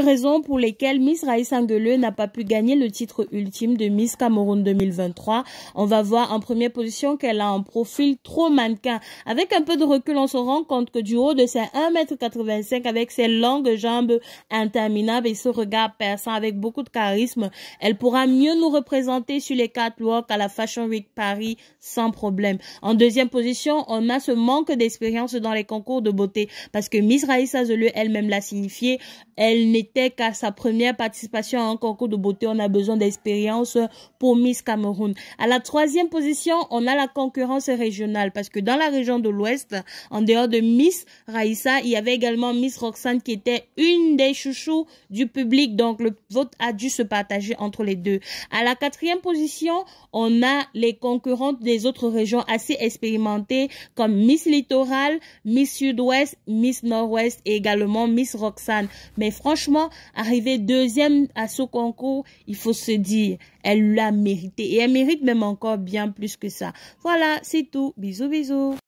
raisons pour lesquelles Miss Raïs Angueleux n'a pas pu gagner le titre ultime de Miss Cameroun 2023. On va voir en première position qu'elle a un profil trop mannequin. Avec un peu de recul, on se rend compte que du haut de ses 1m85 avec ses longues jambes interminables et ce regard perçant avec beaucoup de charisme, elle pourra mieux nous représenter sur les quatre catwalks à la Fashion Week Paris sans problème. En deuxième position, on a ce manque d'expérience dans les concours de beauté parce que Miss Raïs Angueleux elle-même l'a signifié, elle n'est n'était qu'à sa première participation à un concours de beauté. On a besoin d'expérience pour Miss Cameroun. À la troisième position, on a la concurrence régionale parce que dans la région de l'Ouest, en dehors de Miss Raissa, il y avait également Miss Roxane qui était une des chouchous du public. Donc le vote a dû se partager entre les deux. À la quatrième position, on a les concurrentes des autres régions assez expérimentées comme Miss Littoral, Miss Sud-Ouest, Miss Nord-Ouest et également Miss Roxane. Mais franchement, franchement, arriver deuxième à ce concours, il faut se dire, elle l'a mérité. Et elle mérite même encore bien plus que ça. Voilà, c'est tout. Bisous, bisous.